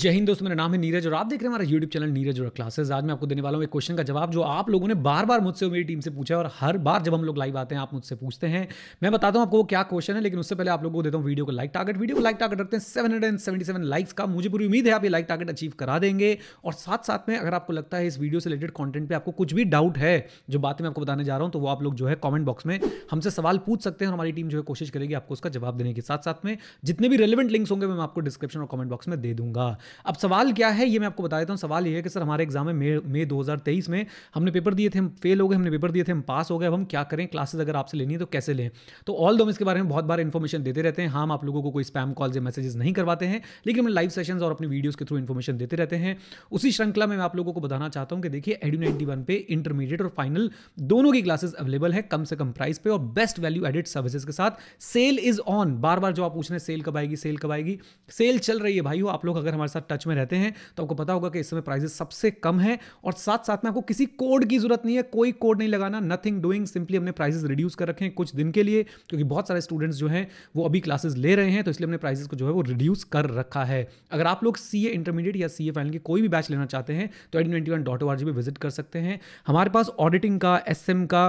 जय हिंद दोस्तों मेरा नाम है नीरज और आप देख रहे हैं हमारा यूट्यूब चैनल नीरज और क्लासेस आज मैं आपको देने वाला हूँ एक क्वेश्चन का जवाब जो आप लोगों ने बार बार मुझसे मेरी टीम से पूछा है और हर बार जब हम लोग लाइव आते हैं आप मुझसे पूछते हैं मैं बताता हूँ आपको वो क्या क्वेश्चन है लेकिन उससे पहले आप लोगों को देता हूँ वीडियो को लाइक टारगेट वीडियो को लाइक टारगेट रखते हैं सेवन लाइक्स का मुझे पूरी उम्मीद है आप ये लाइक टारगेट अचीव करा देंगे और साथ साथ में अगर आपको लगता है इस वीडियो से रिलेटेड कॉन्टेंट पर आपको कुछ भी डाउट है जो बात मैं आपको बताने जा रहा हूँ तो वो आप लोग जो है कॉमेंट बॉक्स में हमसे सवाल पूछ सकते हैं हमारी टीम जो है कोशिश करेगी आपको उसका जवाब देने के साथ साथ में जितने भी रेलिवेंट लिंक्स होंगे मैं आपको डिस्क्रिप्शन और कॉमेंट बॉक्स में दे दूंगा अब सवाल क्या है ये मैं आपको बता देता हूँ सवाल ये है कि सर हमारे एग्जाम में मई मई 2023 में हमने पेपर दिए थे हम फेल हो गए हमने पेपर दिए थे हम पास हो गए अब हम क्या करें क्लासेस अगर आपसे लेनी है तो कैसे लें तो ऑल दो हम इसके बारे में बहुत बार इन्फॉर्मेशन देते रहते हैं हाँ, हम आप लोगों को कोई स्पैम कॉल या मैसेजेस नहीं करवाते हैं लेकिन हम लाइव सेशन और अपनी वीडियोज़ के थ्रू इन्फॉर्मेशन देते रहते हैं उसी श्रृंखला में मैं आप लोगों को बताना चाहता हूँ कि देखिए एडू नाइनटी वन पे इंटरमीडिएट और फाइनल दोनों की क्लासेस अवेलेबल है कम से कम प्राइस पे और बेस्ट वैल्यू एडेड सर्विसेज के साथ सेल इज ऑन बार बार जो आप पूछ रहे हैं सेल कब आएगी सेल कब आएगी सेल चल रही है भाई हो आप लोग अगर हमारे साथ टच में रहते हैं तो आपको पता होगा कि इस समय प्राइजेस सबसे कम है और साथ साथ में आपको किसी कोड की जरूरत नहीं है कोई कोड नहीं लगाना नथिंग डूइंग सिंपली हमने प्राइजेस रिड्यूस कर रखे हैं कुछ दिन के लिए क्योंकि बहुत सारे स्टूडेंट्स जो हैं वो अभी क्लासेस ले रहे हैं तो इसलिए हमने प्राइजेस को जो है वो रिड्यूस कर रखा है अगर आप लोग सी इंटरमीडिएट या सी फाइनल की कोई भी बैच लेना चाहते हैं तो ed twenty one dot O R visit कर सकते हैं हमारे पास ऑडिटिंग का एस का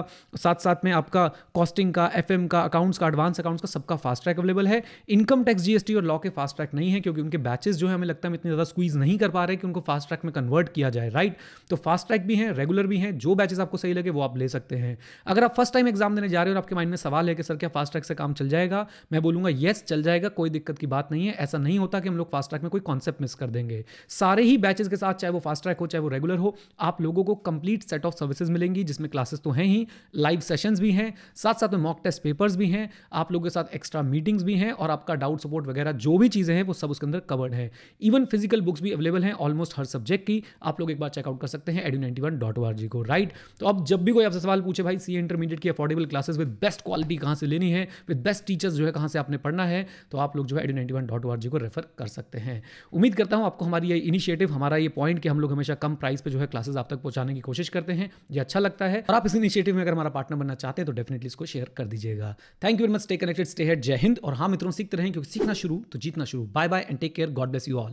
साथ साथ में आपका कॉस्टिंग का एफ का अकाउंट्स का एडवांस अकाउंट्स का सबका फास्ट ट्रैक अवेलेबल है इनकम टैक्स जीएसटी और लॉ के फास्ट ट्रैक नहीं है क्योंकि उनके बैचेस जो है हमें लगता है हम इतने ज़्यादा स्क्वीज़ नहीं कर पा रहे कि उनको फास्ट ट्रैक में कन्वर्ट किया जाए राइट तो फास्ट ट्रैक भी हैं रेगुलर भी हैं जो बैचेस आपको सही लगे वो आप ले सकते हैं अगर आप फर्स्ट टाइम एग्जाम देने जा रहे हो और आपके माइंड में सवाल है कि सर क्या फास्ट ट्रैक से काम चल जाएगा मैं बोलूँगा येस चल जाएगा कोई दिक्कत की बात नहीं है ऐसा नहीं होता कि हम लोग फास्ट ट्रैक में कोई कॉन्सेप्ट मिस कर देंगे सारे ही बैचेस के साथ चाहे वो फास्ट ट्रैक हो चाहे वो रेगुलर हो आप लोगों को कंप्लीट सेट ऑफ सर्विसेज मिलेंगी जिसमें क्लासेस तो हैं ही लाइव सेशंस भी हैं साथ साथ में मॉक टेस्ट पेपर्स भी हैं आप लोगों के साथ एक्स्ट्रा मीटिंग्स भी हैं और आपका डाउट सपोर्ट वगैरह जो भी चीज़ें हैं वो सब उसके अंदर कवर्ड है इवन इवन फिजिकल बुक्स भी अवेलेबल हैं ऑलमोस्ट हर सब्जेक्ट की आप लोग एक बार चेकआउट कर सकते हैं edu ninety dot O R G को राइट तो अब जब भी कोई आपसे सवाल पूछे भाई सी इंटरमीडिएट की affordable classes with best quality कहाँ से लेनी है विद बेस्ट टीचर्स जो है कहाँ से आपने पढ़ना है तो आप लोग जो है edu one dot O R G को रेफर कर सकते हैं उम्मीद करता हूँ आपको हमारी ये इनिशिएटिव हमारा ये पॉइंट कि हम लोग हमेशा कम प्राइस पर जो है क्लासेस आप तक पहुँचाने की कोशिश करते हैं ये अच्छा लगता है और आप इस इनिशिएटिव में अगर हमारा पार्टनर बनना चाहते हैं तो डेफिनेटली इसको शेयर कर दीजिएगा thank you very much stay connected stay head जय हिंद और हाँ मित्रों सीखते रहें क्योंकि सीखना शुरू तो जीतना शुरू bye bye and take care God bless you all